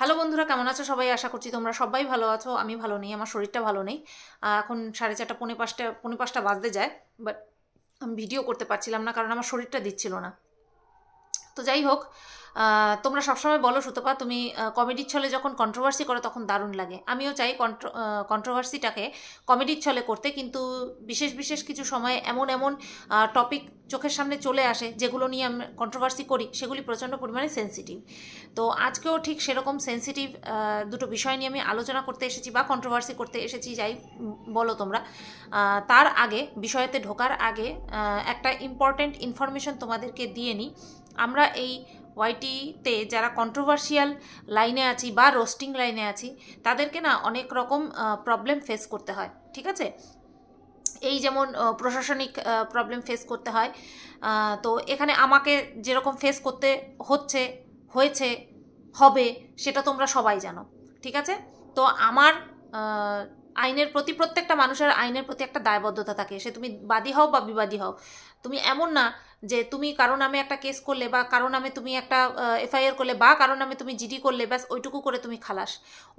Hello বন্ধুরা কেমন আছো সবাই আশা করছি তোমরা সবাই ভালো আছো আমি ভালো নেই আমার শরীরটা ভালো নেই এখন সাড়ে চারটা পনেরো পাঁচটা পনেরো পাঁচটা বাজতে যায় বাট আমি ভিডিও করতে পারছিলাম না কারণ আমার শরীরটা দিচ্ছিল না তো যাই হোক তোমরা সবসময় বলো সুতপা তুমি কমেডির ছলে যখন কন্ট্রোভার্সি করো তখন দারুণ লাগে আমিও চাই কন্ট্রোভার্সিটাকে কমেডির ছলে করতে কিন্তু বিশেষ বিশেষ কিছু সময়ে এমন এমন টপিক চোখের সামনে চলে আসে যেগুলো নিয়ে আমি কন্ট্রোভার্সি করি সেগুলি প্রচণ্ড পরিমাণে সেন্সিটিভ তো আজকেও ঠিক সেরকম সেন্সিটিভ দুটো বিষয় নিয়ে আমি আলোচনা করতে এসেছি বা কন্ট্রোভার্সি করতে এসেছি যাই বলো তোমরা তার আগে বিষয়তে ঢোকার আগে একটা ইম্পর্ট্যান্ট ইনফরমেশন তোমাদেরকে দিয়ে নিই আমরা এই ওয়াইটিতে যারা কন্ট্রোভার্সিয়াল লাইনে আছি বা রোস্টিং লাইনে আছি তাদেরকে না অনেক রকম প্রবলেম ফেস করতে হয় ঠিক আছে এই যেমন প্রশাসনিক প্রবলেম ফেস করতে হয় তো এখানে আমাকে যেরকম ফেস করতে হচ্ছে হয়েছে হবে সেটা তোমরা সবাই জানো ঠিক আছে তো আমার আইনের প্রতি প্রত্যেকটা মানুষের আইনের প্রতি একটা দায়বদ্ধতা থাকে সে তুমি বাদী হও বা বিবাদী হও তুমি এমন না যে তুমি কারো নামে একটা কেস করলে বা কারো নামে তুমি একটা এফআইআর করলে বা কারো নামে তুমি জিডি করলে ব্যাস ওইটুকু করে তুমি খালাস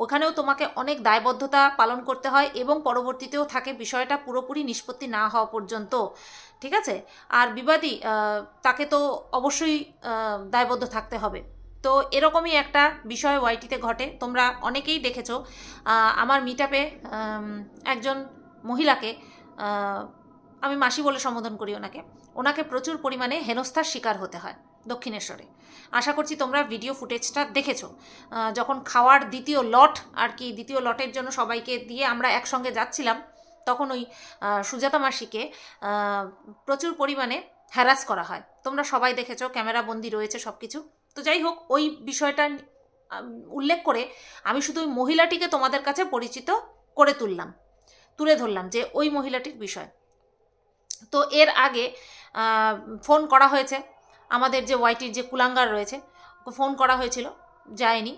ওখানেও তোমাকে অনেক দায়বদ্ধতা পালন করতে হয় এবং পরবর্তীতেও থাকে বিষয়টা পুরোপুরি নিষ্পত্তি না হওয়া পর্যন্ত ঠিক আছে আর বিবাদী তাকে তো অবশ্যই দায়বদ্ধ থাকতে হবে তো এরকমই একটা বিষয় ওয়াইটিতে ঘটে তোমরা অনেকেই দেখেছো আমার মিট একজন মহিলাকে আমি মাসি বলে সম্বোধন করি ওনাকে ওনাকে প্রচুর পরিমাণে হেনস্থার শিকার হতে হয় দক্ষিণেশ্বরে আশা করছি তোমরা ভিডিও ফুটেজটা দেখেছ যখন খাওয়ার দ্বিতীয় লট আর কি দ্বিতীয় লটের জন্য সবাইকে দিয়ে আমরা একসঙ্গে যাচ্ছিলাম তখন ওই সুজাতা মাসিকে প্রচুর পরিমাণে হ্যারাস করা হয় তোমরা সবাই দেখেছ ক্যামেরা বন্দি রয়েছে সব কিছু তো যাই হোক ওই বিষয়টা উল্লেখ করে আমি শুধু ওই মহিলাটিকে তোমাদের কাছে পরিচিত করে তুললাম তুলে ধরলাম যে ওই মহিলাটির বিষয় তো এর আগে ফোন করা হয়েছে আমাদের যে ওয়াইটির যে কুলাঙ্গার রয়েছে ফোন করা হয়েছিল যায়নি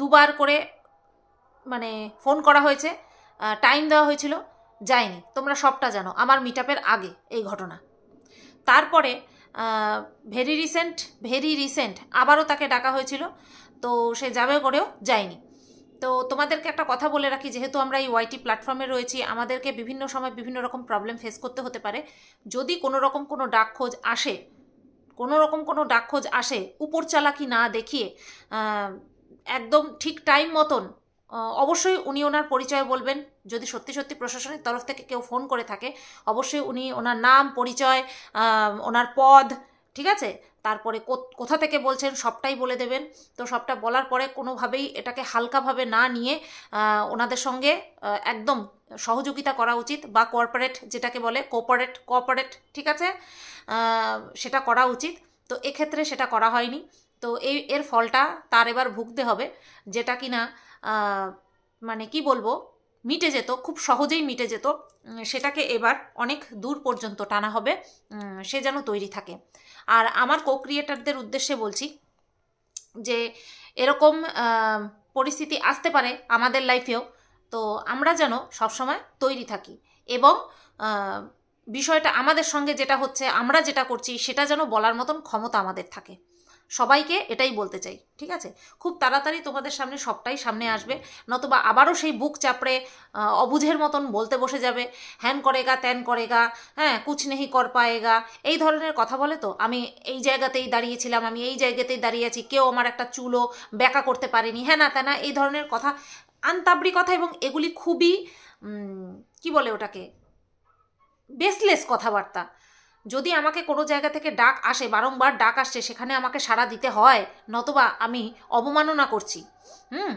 দুবার করে মানে ফোন করা হয়েছে টাইম দেওয়া হয়েছিল যায়নি তোমরা সবটা জানো আমার মিট আগে এই ঘটনা তারপরে ভেরি রিসেন্ট ভেরি রিসেন্ট আবারও তাকে ডাকা হয়েছিল তো সে যাবে করেও যায়নি তো তোমাদেরকে একটা কথা বলে রাখি যেহেতু আমরা এই ওয়াইটি প্ল্যাটফর্মে রয়েছি আমাদেরকে বিভিন্ন সময় বিভিন্ন রকম প্রবলেম ফেস করতে হতে পারে যদি কোনো রকম কোনো ডাক খোঁজ আসে কোনো রকম কোনো ডাক খোঁজ আসে উপর চালাকি না দেখিয়ে একদম ঠিক টাইম মতন অবশ্যই উনি ওনার পরিচয় বলবেন যদি সত্যি সত্যি প্রশাসনের তরফ থেকে কেউ ফোন করে থাকে অবশ্যই উনি ওনার নাম পরিচয় ওনার পদ ঠিক আছে তারপরে কোথা থেকে বলছেন সবটাই বলে দেবেন তো সবটা বলার পরে কোনোভাবেই এটাকে হালকাভাবে না নিয়ে ওনাদের সঙ্গে একদম সহযোগিতা করা উচিত বা কর্পোরেট যেটাকে বলে কোপারেট কর্পোরেট ঠিক আছে সেটা করা উচিত তো এক্ষেত্রে সেটা করা হয়নি তো এই এর ফলটা তার এবার ভুগতে হবে যেটা কিনা মানে কি বলবো মিটে যেত খুব সহজেই মিটে যেত সেটাকে এবার অনেক দূর পর্যন্ত টানা হবে সে যেন তৈরি থাকে আর আমার কো ক্রিয়েটারদের উদ্দেশ্যে বলছি যে এরকম পরিস্থিতি আসতে পারে আমাদের লাইফেও তো আমরা যেন সবসময় তৈরি থাকি এবং বিষয়টা আমাদের সঙ্গে যেটা হচ্ছে আমরা যেটা করছি সেটা যেন বলার মতন ক্ষমতা আমাদের থাকে সবাইকে এটাই বলতে চাই ঠিক আছে খুব তাড়াতাড়ি তোমাদের সামনে সবটাই সামনে আসবে নতবা আবারও সেই বুক চাপড়ে অবুঝের মতন বলতে বসে যাবে হ্যান করেগা ত্যান করেগা হ্যাঁ কুছ নেহি কর পায়েগা এই ধরনের কথা বলে তো আমি এই জায়গাতেই দাঁড়িয়েছিলাম আমি এই জায়গাতেই দাঁড়িয়ে আছি কেউ আমার একটা চুলো ব্যাকা করতে পারেনি হ্যাঁ না তেনা এই ধরনের কথা আনতাবড়ি কথা এবং এগুলি খুবই কি বলে ওটাকে বেসলেস কথাবার্তা যদি আমাকে কোনো জায়গা থেকে ডাক আসে বারংবার ডাক আসছে সেখানে আমাকে সাড়া দিতে হয় নতবা আমি অবমাননা করছি হুম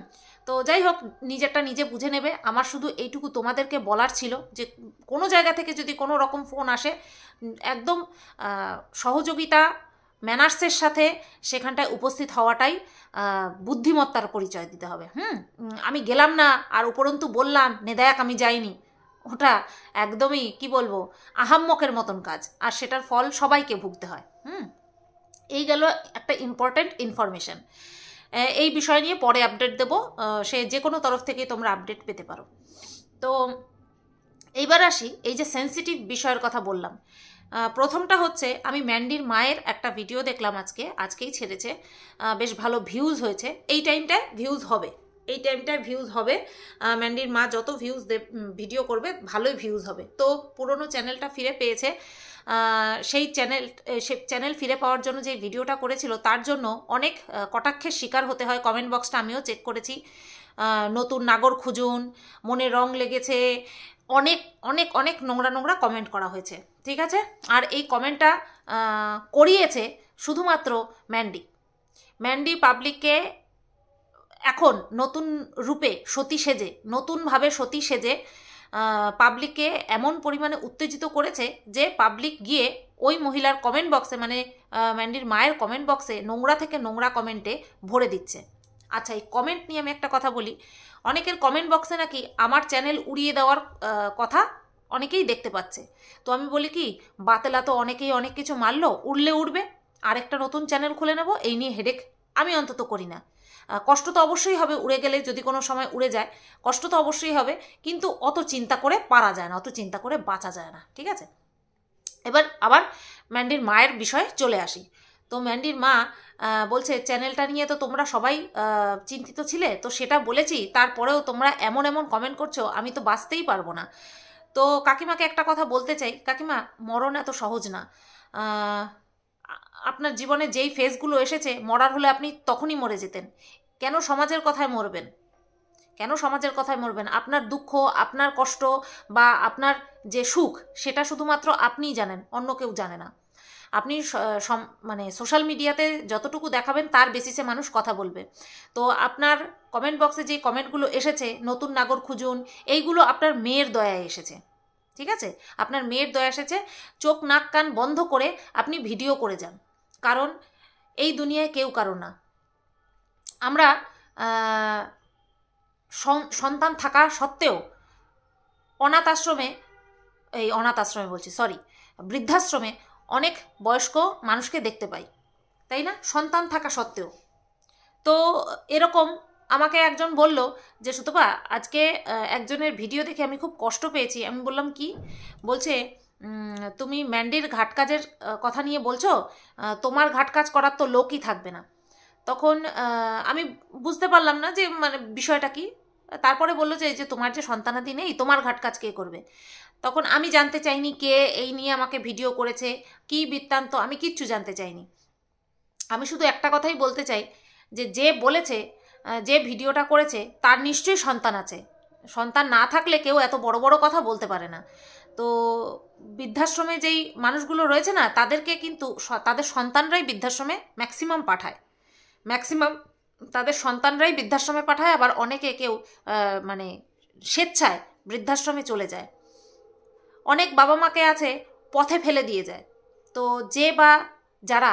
তো যাই হোক নিজেরটা নিজে বুঝে নেবে আমার শুধু এইটুকু তোমাদেরকে বলার ছিল যে কোনো জায়গা থেকে যদি কোনো রকম ফোন আসে একদম সহযোগিতা ম্যানার্সের সাথে সেখানটায় উপস্থিত হওয়াটাই বুদ্ধিমত্তার পরিচয় দিতে হবে হুম আমি গেলাম না আর উপরন্তু বললাম নেদায়াক আমি যাইনি ওটা একদমই কি বলবো আহাম্মকের মতন কাজ আর সেটার ফল সবাইকে ভুগতে হয় হুম এই গেল একটা ইম্পর্ট্যান্ট ইনফরমেশান এই বিষয় নিয়ে পরে আপডেট দেব সে যে কোনো তরফ থেকে তোমরা আপডেট পেতে পারো তো এইবার আসি এই যে সেন্সিটিভ বিষয়ের কথা বললাম প্রথমটা হচ্ছে আমি ম্যান্ডির মায়ের একটা ভিডিও দেখলাম আজকে আজকেই ছেড়েছে বেশ ভালো ভিউজ হয়েছে এই টাইমটায় ভিউজ হবে এই টাইমটায় ভিউজ হবে ম্যান্ডির মা যত ভিউজ ভিডিও করবে ভালোই ভিউজ হবে তো পুরনো চ্যানেলটা ফিরে পেয়েছে সেই চ্যানেল সে চ্যানেল ফিরে পাওয়ার জন্য যে ভিডিওটা করেছিল তার জন্য অনেক কটাক্ষের শিকার হতে হয় কমেন্ট বক্সটা আমিও চেক করেছি নতুন নাগর খুঁজুন মনে রং লেগেছে অনেক অনেক অনেক নোংরা নোংরা কমেন্ট করা হয়েছে ঠিক আছে আর এই কমেন্টটা করিয়েছে শুধুমাত্র ম্যান্ডি ম্যান্ডি পাবলিককে এখন নতুন রূপে সতী সেজে নতুনভাবে সতী সেজে পাবলিককে এমন পরিমাণে উত্তেজিত করেছে যে পাবলিক গিয়ে ওই মহিলার কমেন্ট বক্সে মানে ম্যান্ডির মায়ের কমেন্ট বক্সে নোংরা থেকে নোংরা কমেন্টে ভরে দিচ্ছে আচ্ছা এই কমেন্ট নিয়ে আমি একটা কথা বলি অনেকের কমেন্ট বক্সে নাকি আমার চ্যানেল উড়িয়ে দেওয়ার কথা অনেকেই দেখতে পাচ্ছে তো আমি বলি কি বাতেলা তো অনেকেই অনেক কিছু মারলো উড়লে উড়বে আরেকটা নতুন চ্যানেল খুলে নেব এই নিয়ে হেডেক আমি অন্তত করি না কষ্ট তো অবশ্যই হবে উড়ে গেলে যদি কোনো সময় উড়ে যায় কষ্ট তো অবশ্যই হবে কিন্তু অত চিন্তা করে পারা যায় না অত চিন্তা করে বাঁচা যায় না ঠিক আছে এবার আবার ম্যান্ডির মায়ের বিষয়ে চলে আসি তো ম্যান্ডির মা বলছে চ্যানেলটা নিয়ে তো তোমরা সবাই চিন্তিত ছিলে তো সেটা বলেছি তারপরেও তোমরা এমন এমন কমেন্ট করছো আমি তো বাঁচতেই পারবো না তো কাকিমাকে একটা কথা বলতে চাই কাকিমা মরণ এত সহজ না আপনার জীবনে যেই ফেজগুলো এসেছে মরার হলে আপনি তখনই মরে যেতেন কেন সমাজের কথায় মরবেন কেন সমাজের কথায় মরবেন আপনার দুঃখ আপনার কষ্ট বা আপনার যে সুখ সেটা শুধুমাত্র আপনিই জানেন অন্য কেউ জানে না আপনি মানে সোশ্যাল মিডিয়াতে যতটুকু দেখাবেন তার বেসিসে মানুষ কথা বলবে তো আপনার কমেন্ট বক্সে যে কমেন্টগুলো এসেছে নতুন নাগর খুঁজুন এইগুলো আপনার মেয়ের দয়ায় এসেছে ঠিক আছে আপনার মেয়ের দয়া এসেছে চোখ নাক কান বন্ধ করে আপনি ভিডিও করে যান কারণ এই দুনিয়ায় কেউ কারো না আমরা সন্তান থাকা সত্ত্বেও অনাথ আশ্রমে এই অনাথ আশ্রমে বলছি সরি বৃদ্ধাশ্রমে অনেক বয়স্ক মানুষকে দেখতে পাই তাই না সন্তান থাকা সত্ত্বেও তো এরকম আমাকে একজন বলল যে সুতপা আজকে একজনের ভিডিও দেখে আমি খুব কষ্ট পেয়েছি আমি বললাম কি বলছে তুমি ম্যান্ডির ঘাট কাজের কথা নিয়ে বলছো তোমার ঘাট কাজ করার তো লোকই থাকবে না তখন আমি বুঝতে পারলাম না যে মানে বিষয়টা কি তারপরে বললো যে যে তোমার যে সন্তানাদি নেই তোমার ঘাট কাজ কে করবে তখন আমি জানতে চাইনি কে এই নিয়ে আমাকে ভিডিও করেছে কি বৃত্তান্ত আমি কিচ্ছু জানতে চাইনি আমি শুধু একটা কথাই বলতে চাই যে যে বলেছে যে ভিডিওটা করেছে তার নিশ্চয়ই সন্তান আছে সন্তান না থাকলে কেউ এত বড় বড় কথা বলতে পারে না তো বৃদ্ধাশ্রমে যেই মানুষগুলো রয়েছে না তাদেরকে কিন্তু তাদের সন্তানরাই বৃদ্ধাশ্রমে ম্যাক্সিমাম পাঠায় ম্যাক্সিমাম তাদের সন্তানরাই বৃদ্ধাশ্রমে পাঠায় আবার অনেকে কেউ মানে স্বেচ্ছায় বৃদ্ধাশ্রমে চলে যায় অনেক বাবা মাকে আছে পথে ফেলে দিয়ে যায় তো যে বা যারা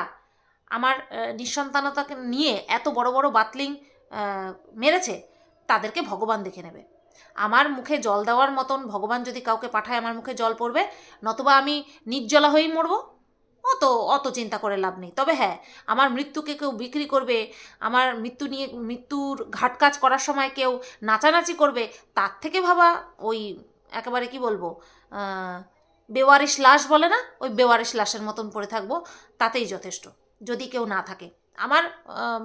আমার নিঃসন্তানতাকে নিয়ে এত বড় বড় বাতলিং মেরেছে তাদেরকে ভগবান দেখে নেবে আমার মুখে জল দেওয়ার মতন ভগবান যদি কাউকে পাঠায় আমার মুখে জল পড়বে নতুবা আমি নির্জলা হয়েই মরবো অত অত চিন্তা করে লাভ নেই তবে হ্যাঁ আমার মৃত্যুকে কেউ বিক্রি করবে আমার মৃত্যু নিয়ে মৃত্যুর ঘাট কাজ করার সময় কেউ নাচানাচি করবে তার থেকে ভাবা ওই একেবারে কি বলবো বেওয়ারিশ লাশ বলে না ওই বেওয়ারিশ লাশের মতন পড়ে থাকবো তাতেই যথেষ্ট যদি কেউ না থাকে আমার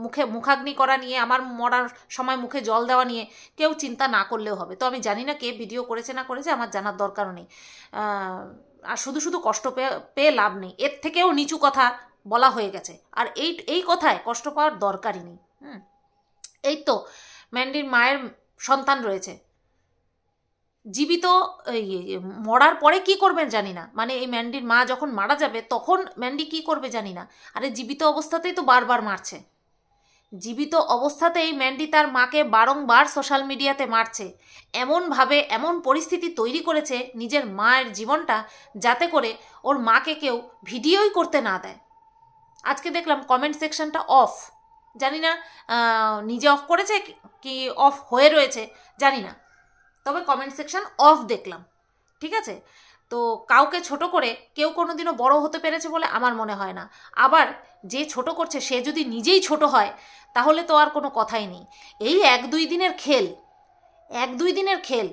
মুখে মুখাগ্নি করা নিয়ে আমার মরার সময় মুখে জল দেওয়া নিয়ে কেউ চিন্তা না করলেও হবে তো আমি জানি না কে ভিডিও করেছে না করেছে আমার জানার দরকারও নেই আর শুধু শুধু কষ্ট পেয়ে পেয়ে লাভ নেই এর থেকেও নিচু কথা বলা হয়ে গেছে আর এই এই কথায় কষ্ট পাওয়ার দরকারই নেই হুম এই তো ম্যান্ডির মায়ের সন্তান রয়েছে জীবিত মরার পরে কি করবেন জানি না মানে এই ম্যান্ডির মা যখন মারা যাবে তখন ম্যান্ডি কি করবে জানি না আরে জীবিত অবস্থাতেই তো বারবার মারছে জীবিত অবস্থাতেই ম্যান্ডি তার মাকে বারংবার সোশ্যাল মিডিয়াতে মারছে এমনভাবে এমন পরিস্থিতি তৈরি করেছে নিজের মায়ের জীবনটা যাতে করে ওর মাকে কেউ ভিডিওই করতে না দেয় আজকে দেখলাম কমেন্ট সেকশনটা অফ জানি না নিজে অফ করেছে কি অফ হয়ে রয়েছে জানি না তবে কমেন্ট সেকশন অফ দেখলাম ঠিক আছে তো কাউকে ছোট করে কেউ কোনো দিনও বড়ো হতে পেরেছে বলে আমার মনে হয় না আবার যে ছোট করছে সে যদি নিজেই ছোট হয় তাহলে তো আর কোনো কথাই নেই এই এক দুই দিনের খেল এক দুই দিনের খেল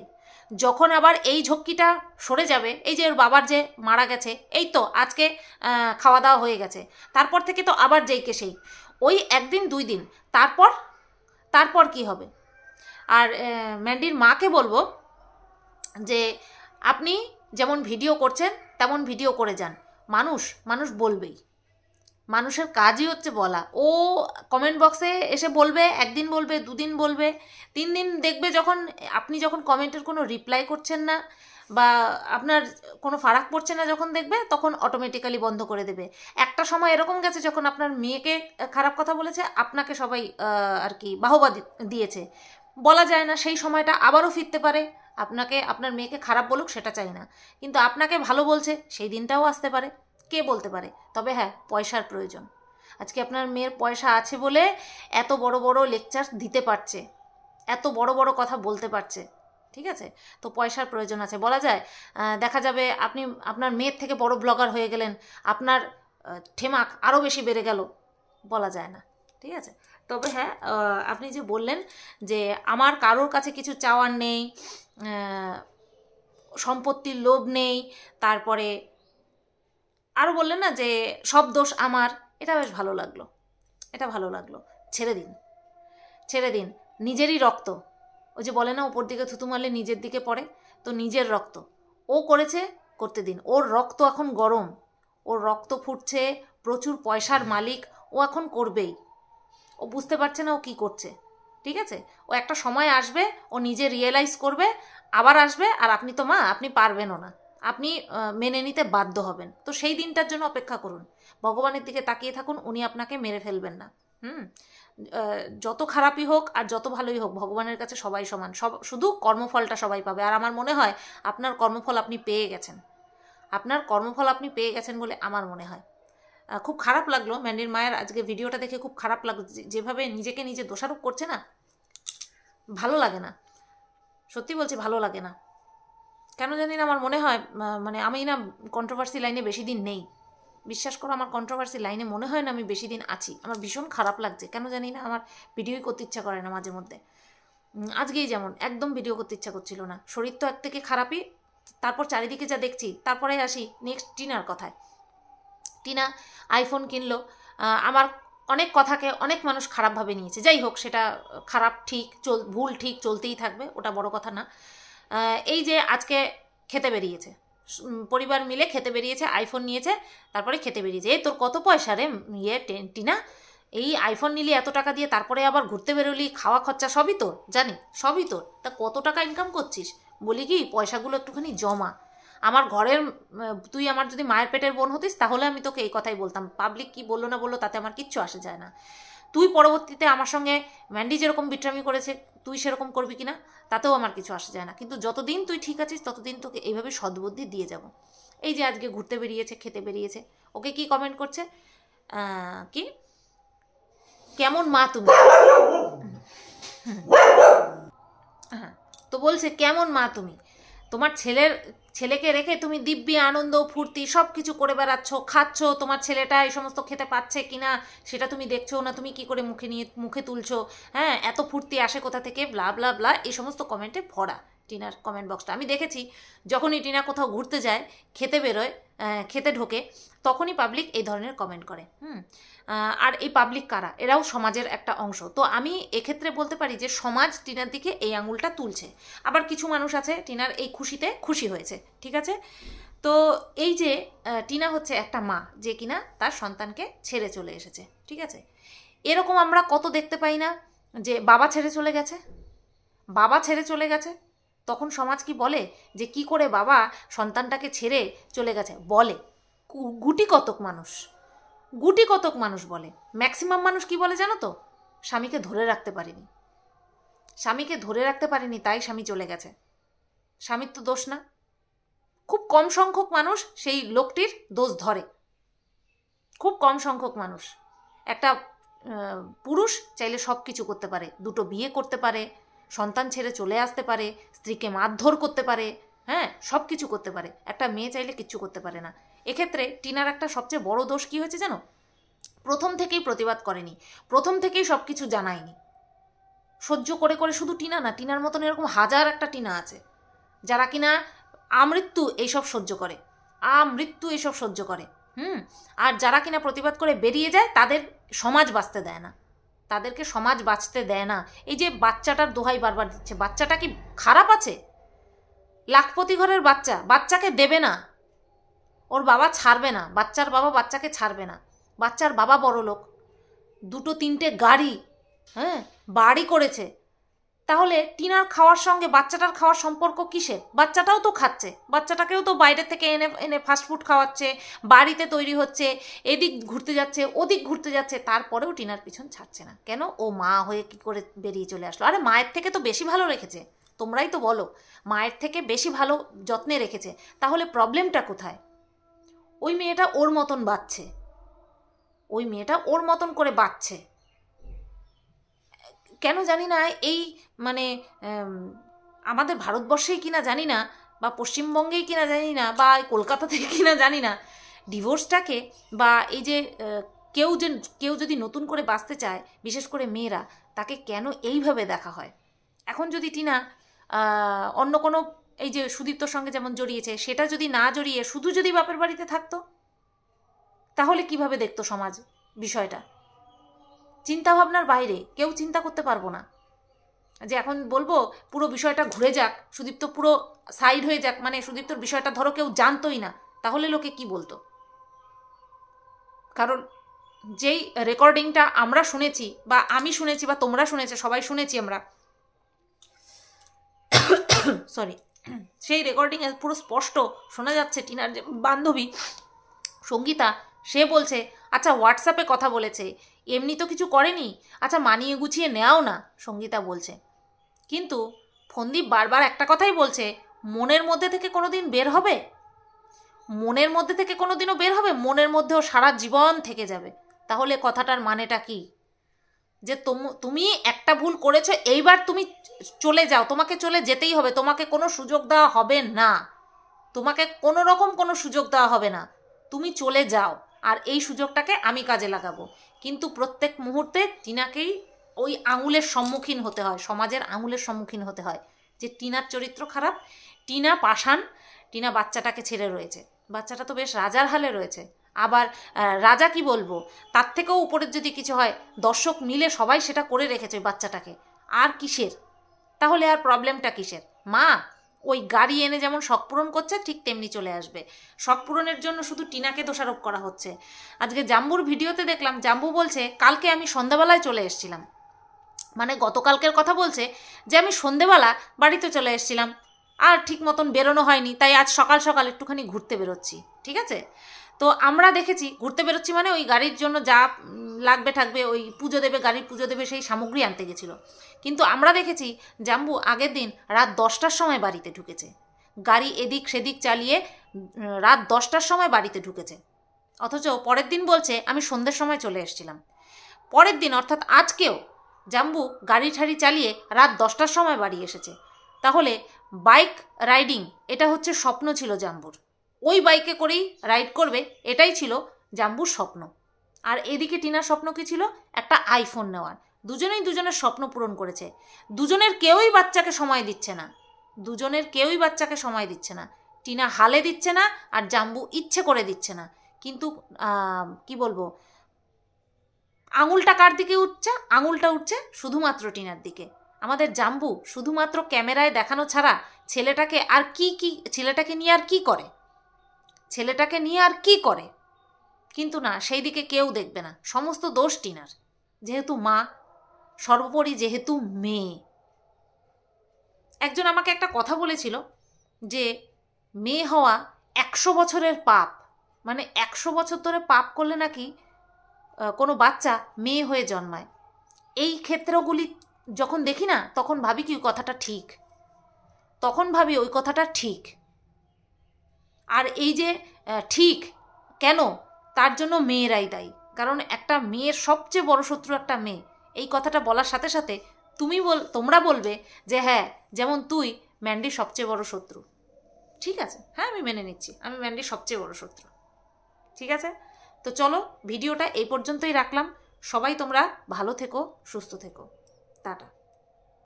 যখন আবার এই ঝক্কিটা সরে যাবে এই যে ওর বাবার যে মারা গেছে এই তো আজকে খাওয়া দাওয়া হয়ে গেছে তারপর থেকে তো আবার যেইকে সেই ওই একদিন দুই দিন তারপর তারপর কি হবে আর ম্যান্ডির মাকে বলবো যে আপনি যেমন ভিডিও করছেন তেমন ভিডিও করে যান মানুষ মানুষ বলবেই মানুষের কাজই হচ্ছে বলা ও কমেন্ট বক্সে এসে বলবে একদিন বলবে দুদিন বলবে তিন দিন দেখবে যখন আপনি যখন কমেন্টের কোনো রিপ্লাই করছেন না বা আপনার কোনো ফারাক পড়ছে না যখন দেখবে তখন অটোমেটিক্যালি বন্ধ করে দেবে একটা সময় এরকম গেছে যখন আপনার মেয়েকে খারাপ কথা বলেছে আপনাকে সবাই আর কি বাহবা দিয়েছে বলা যায় না সেই সময়টা আবারও ফিরতে পারে আপনাকে আপনার মেয়েকে খারাপ বলুক সেটা চাই না কিন্তু আপনাকে ভালো বলছে সেই দিনটাও আসতে পারে কে বলতে পারে তবে হ্যাঁ পয়সার প্রয়োজন আজকে আপনার মেয়ের পয়সা আছে বলে এত বড় বড় লেকচার দিতে পারছে এত বড় বড় কথা বলতে পারছে ঠিক আছে তো পয়সার প্রয়োজন আছে বলা যায় দেখা যাবে আপনি আপনার মেয়ের থেকে বড় ব্লগার হয়ে গেলেন আপনার ঠেমাক আরও বেশি বেড়ে গেল বলা যায় না ঠিক আছে তবে হ্যাঁ আপনি যে বললেন যে আমার কারোর কাছে কিছু চাওয়ার নেই সম্পত্তির লোভ নেই তারপরে আরও বললেন না যে সব দোষ আমার এটা বেশ ভালো লাগলো এটা ভালো লাগলো ছেড়ে দিন ছেড়ে দিন নিজেরই রক্ত ও যে বলে না ওপর দিকে থুতু মারলে নিজের দিকে পড়ে তো নিজের রক্ত ও করেছে করতে দিন ওর রক্ত এখন গরম ওর রক্ত ফুটছে প্রচুর পয়সার মালিক ও এখন করবেই ও বুঝতে পারছে না ও কি করছে ঠিক আছে ও একটা সময় আসবে ও নিজে রিয়েলাইজ করবে আবার আসবে আর আপনি তো মা আপনি পারবেনও না আপনি মেনে নিতে বাধ্য হবেন তো সেই দিনটার জন্য অপেক্ষা করুন ভগবানের দিকে তাকিয়ে থাকুন উনি আপনাকে মেরে ফেলবেন না হুম যত খারাপই হোক আর যত ভালোই হোক ভগবানের কাছে সবাই সমান সব শুধু কর্মফলটা সবাই পাবে আর আমার মনে হয় আপনার কর্মফল আপনি পেয়ে গেছেন আপনার কর্মফল আপনি পেয়ে গেছেন বলে আমার মনে হয় খুব খারাপ লাগলো ম্যান্ডির মায়ের আজকে ভিডিওটা দেখে খুব খারাপ লাগলো যেভাবে নিজেকে নিজে দোষারোপ করছে না ভালো লাগে না সত্যি বলছি ভালো লাগে না কেন জানি না আমার মনে হয় মানে আমি না কন্ট্রোভার্সি লাইনে বেশি দিন নেই বিশ্বাস করো আমার কন্ট্রোভার্সি লাইনে মনে হয় না আমি বেশি দিন আছি আমার ভীষণ খারাপ লাগছে কেন জানি না আমার ভিডিওই করতে ইচ্ছা করে না মাঝে মধ্যে আজকেই যেমন একদম ভিডিও করতে ইচ্ছা করছিল না শরীর তো এক থেকে খারাপই তারপর চারিদিকে যা দেখছি তারপরে আসি নেক্সট ডিনার কথায় টিনা আইফোন কিনলো আমার অনেক কথাকে অনেক মানুষ খারাপভাবে নিয়েছে যাই হোক সেটা খারাপ ঠিক চল ভুল ঠিক চলতেই থাকবে ওটা বড় কথা না এই যে আজকে খেতে বেরিয়েছে পরিবার মিলে খেতে বেরিয়েছে আইফোন নিয়েছে তারপরে খেতে বেরিয়েছে এই তোর কত পয়সা রে ইয়ে টিনা এই আইফোন নিলি এত টাকা দিয়ে তারপরে আবার ঘুরতে বেরোলি খাওয়া খরচা সবই তোর জানি সবই তোর তা কত টাকা ইনকাম করছিস বলি কি পয়সাগুলো একটুখানি জমা আমার ঘরের তুই আমার যদি মায়ের পেটের বোন হতিস তাহলে আমি তোকে এই কথাই বলতাম পাবলিক কি বললো না বললো তাতে আমার কিচ্ছু আসে যায় না তুই পরবর্তীতে আমার সঙ্গে ম্যান্ডি যেরকম বিট্রামি করেছে তুই সেরকম করবি কি না তাতেও আমার কিছু আসে যায় না কিন্তু যতদিন তুই ঠিক আছিস ততদিন তোকে এইভাবে সদ্বুদ্ধি দিয়ে যাব এই যে আজকে ঘুরতে বেরিয়েছে খেতে বেরিয়েছে ওকে কি কমেন্ট করছে কি কেমন মা তুমি হ্যাঁ। তো বলছে কেমন মা তুমি তোমার ছেলের ছেলেকে রেখে তুমি দিব্যি আনন্দ ফুর্তি সব কিছু করে বেড়াচ্ছ খাচ্ছ তোমার ছেলেটা এই সমস্ত খেতে পাচ্ছে কি না সেটা তুমি দেখছো না তুমি কি করে মুখে নিয়ে মুখে তুলছো হ্যাঁ এত ফুর্তি আসে কোথা থেকে ব্লা ব্লা ব্লা এই সমস্ত কমেন্টে ভরা টিনার কমেন্ট বক্সটা আমি দেখেছি যখনই টিনা কোথাও ঘুরতে যায় খেতে বেরোয় খেতে ঢোকে তখনই পাবলিক এই ধরনের কমেন্ট করে হুম আর এই পাবলিক কারা এরাও সমাজের একটা অংশ তো আমি এক্ষেত্রে বলতে পারি যে সমাজ টিনার দিকে এই আঙুলটা তুলছে আবার কিছু মানুষ আছে টিনার এই খুশিতে খুশি হয়েছে ঠিক আছে তো এই যে টিনা হচ্ছে একটা মা যে কিনা তার সন্তানকে ছেড়ে চলে এসেছে ঠিক আছে এরকম আমরা কত দেখতে পাই না যে বাবা ছেড়ে চলে গেছে বাবা ছেড়ে চলে গেছে তখন সমাজ কি বলে যে কি করে বাবা সন্তানটাকে ছেড়ে চলে গেছে বলে গুটি কতক মানুষ গুটি কতক মানুষ বলে ম্যাক্সিমাম মানুষ কি বলে জানো তো স্বামীকে ধরে রাখতে পারিনি স্বামীকে ধরে রাখতে পারিনি তাই স্বামী চলে গেছে স্বামীর তো দোষ না খুব কম সংখ্যক মানুষ সেই লোকটির দোষ ধরে খুব কম সংখ্যক মানুষ একটা পুরুষ চাইলে সব কিছু করতে পারে দুটো বিয়ে করতে পারে সন্তান ছেড়ে চলে আসতে পারে স্ত্রীকে মারধর করতে পারে হ্যাঁ সব কিছু করতে পারে একটা মেয়ে চাইলে কিচ্ছু করতে পারে না এক্ষেত্রে টিনার একটা সবচেয়ে বড় দোষ কী হয়েছে জানো প্রথম থেকেই প্রতিবাদ করেনি প্রথম থেকেই সব কিছু জানায়নি সহ্য করে করে শুধু টিনা না টিনার মতন এরকম হাজার একটা টিনা আছে যারা কিনা আমৃত্যু এইসব সহ্য করে আমৃত্যু এইসব সহ্য করে হুম আর যারা কিনা প্রতিবাদ করে বেরিয়ে যায় তাদের সমাজ বাঁচতে দেয় না তাদেরকে সমাজ বাঁচতে দেয় না এই যে বাচ্চাটার দোহাই বারবার দিচ্ছে বাচ্চাটা কি খারাপ আছে লাখপতি ঘরের বাচ্চা বাচ্চাকে দেবে না ওর বাবা ছাড়বে না বাচ্চার বাবা বাচ্চাকে ছাড়বে না বাচ্চার বাবা বড় লোক দুটো তিনটে গাড়ি হ্যাঁ বাড়ি করেছে তাহলে টিনার খাওয়ার সঙ্গে বাচ্চাটার খাওয়ার সম্পর্ক কিসের বাচ্চাটাও তো খাচ্ছে বাচ্চাটাকেও তো বাইরে থেকে এনে এনে ফাস্টফুড খাওয়াচ্ছে বাড়িতে তৈরি হচ্ছে এদিক ঘুরতে যাচ্ছে ওদিক ঘুরতে যাচ্ছে তারপরেও টিনার পিছন ছাড়ছে না কেন ও মা হয়ে কি করে বেরিয়ে চলে আসলো আরে মায়ের থেকে তো বেশি ভালো রেখেছে তোমরাই তো বলো মায়ের থেকে বেশি ভালো যত্নে রেখেছে তাহলে প্রবলেমটা কোথায় ওই মেয়েটা ওর মতন বাঁচছে ওই মেয়েটা ওর মতন করে বাঁচছে কেন জানি না এই মানে আমাদের ভারতবর্ষেই কিনা জানি না বা পশ্চিমবঙ্গেই কিনা জানি না বা কলকাতা থেকে কিনা জানি না ডিভোর্সটাকে বা এই যে কেউ যে কেউ যদি নতুন করে বাঁচতে চায় বিশেষ করে মেয়েরা তাকে কেন এইভাবে দেখা হয় এখন যদি টিনা অন্য কোনো এই যে সুদীপ্তর সঙ্গে যেমন জড়িয়েছে সেটা যদি না জড়িয়ে শুধু যদি বাপের বাড়িতে থাকতো তাহলে কিভাবে দেখতো সমাজ বিষয়টা চিন্তাভাবনার বাইরে কেউ চিন্তা করতে পারবো না যে এখন বলবো পুরো বিষয়টা ঘুরে যাক সুদীপ্ত পুরো সাইড হয়ে যাক মানে সুদীপ্তর বিষয়টা ধরো কেউ জানতোই না তাহলে লোকে কি বলতো কারণ যেই রেকর্ডিংটা আমরা শুনেছি বা আমি শুনেছি বা তোমরা শুনেছে সবাই শুনেছি আমরা সরি সেই রেকর্ডিং পুরো স্পষ্ট শোনা যাচ্ছে টিনার যে বান্ধবী সঙ্গীতা সে বলছে আচ্ছা হোয়াটসঅ্যাপে কথা বলেছে এমনি তো কিছু করেনি আচ্ছা মানিয়ে গুছিয়ে নেও না সঙ্গীতা বলছে কিন্তু ফন্দীপ বারবার একটা কথাই বলছে মনের মধ্যে থেকে কোনো দিন বের হবে মনের মধ্যে থেকে কোনো দিনও বের হবে মনের মধ্যেও সারা জীবন থেকে যাবে তাহলে কথাটার মানেটা কি যে তুমি একটা ভুল করেছো এইবার তুমি চলে যাও তোমাকে চলে যেতেই হবে তোমাকে কোনো সুযোগ দেওয়া হবে না তোমাকে কোনো রকম কোনো সুযোগ দেওয়া হবে না তুমি চলে যাও আর এই সুযোগটাকে আমি কাজে লাগাবো কিন্তু প্রত্যেক মুহূর্তে টিনাকেই ওই আঙুলের সম্মুখীন হতে হয় সমাজের আঙুলের সম্মুখীন হতে হয় যে টিনার চরিত্র খারাপ টিনা পাষাণ টিনা বাচ্চাটাকে ছেড়ে রয়েছে বাচ্চাটা তো বেশ রাজার হালে রয়েছে আবার রাজা কি বলবো তার থেকেও উপরের যদি কিছু হয় দর্শক মিলে সবাই সেটা করে রেখেছে বাচ্চাটাকে আর কিসের তাহলে আর প্রবলেমটা কিসের মা ওই গাড়ি এনে যেমন শখ পূরণ করছে ঠিক তেমনি চলে আসবে শখ পূরণের জন্য শুধু টিনাকে দোষারোপ করা হচ্ছে আজকে জাম্বুর ভিডিওতে দেখলাম জাম্বু বলছে কালকে আমি সন্ধ্যাবেলায় চলে এসেছিলাম মানে গতকালকের কথা বলছে যে আমি সন্ধ্যেবেলা বাড়িতে চলে এসেছিলাম আর ঠিক মতন বেরোনো হয়নি তাই আজ সকাল সকাল একটুখানি ঘুরতে বেরোচ্ছি ঠিক আছে তো আমরা দেখেছি ঘুরতে বেরোচ্ছি মানে ওই গাড়ির জন্য যা লাগবে থাকবে ওই পুজো দেবে গাড়ির পুজো দেবে সেই সামগ্রী আনতে গেছিলো কিন্তু আমরা দেখেছি জাম্বু আগের দিন রাত দশটার সময় বাড়িতে ঢুকেছে গাড়ি এদিক সেদিক চালিয়ে রাত দশটার সময় বাড়িতে ঢুকেছে অথচ পরের দিন বলছে আমি সন্ধ্যের সময় চলে এসেছিলাম পরের দিন অর্থাৎ আজকেও জাম্বু গাড়ি ঠাড়ি চালিয়ে রাত দশটার সময় বাড়ি এসেছে তাহলে বাইক রাইডিং এটা হচ্ছে স্বপ্ন ছিল জাম্বুর ওই বাইকে করেই রাইড করবে এটাই ছিল জাম্বুর স্বপ্ন আর এদিকে টিনার স্বপ্ন কী ছিল একটা আইফোন নেওয়ার দুজনেই দুজনের স্বপ্ন পূরণ করেছে দুজনের কেউই বাচ্চাকে সময় দিচ্ছে না দুজনের কেউই বাচ্চাকে সময় দিচ্ছে না টিনা হালে দিচ্ছে না আর জাম্বু ইচ্ছে করে দিচ্ছে না কিন্তু কি বলবো আঙুলটা কার দিকে উঠছে আঙুলটা উঠছে শুধুমাত্র টিনার দিকে আমাদের জাম্বু শুধুমাত্র ক্যামেরায় দেখানো ছাড়া ছেলেটাকে আর কি কি ছেলেটাকে নিয়ে আর কি করে ছেলেটাকে নিয়ে আর কি করে কিন্তু না সেই দিকে কেউ দেখবে না সমস্ত দোষ টিনার যেহেতু মা সর্বোপরি যেহেতু মেয়ে একজন আমাকে একটা কথা বলেছিল যে মেয়ে হওয়া একশো বছরের পাপ মানে একশো বছর ধরে পাপ করলে নাকি কোনো বাচ্চা মেয়ে হয়ে জন্মায় এই ক্ষেত্রগুলি যখন দেখি না তখন ভাবি কি ওই কথাটা ঠিক তখন ভাবি ওই কথাটা ঠিক আর এই যে ঠিক কেন তার জন্য মেয়েরাই দায়ী কারণ একটা মেয়ের সবচেয়ে বড় শত্রু একটা মেয়ে এই কথাটা বলার সাথে সাথে তুমি বল তোমরা বলবে যে হ্যাঁ যেমন তুই ম্যান্ডির সবচেয়ে বড় শত্রু ঠিক আছে হ্যাঁ আমি মেনে নিচ্ছি আমি ম্যান্ডির সবচেয়ে বড় শত্রু ঠিক আছে তো চলো ভিডিওটা এই পর্যন্তই রাখলাম সবাই তোমরা ভালো থেকো সুস্থ থেকো টাটা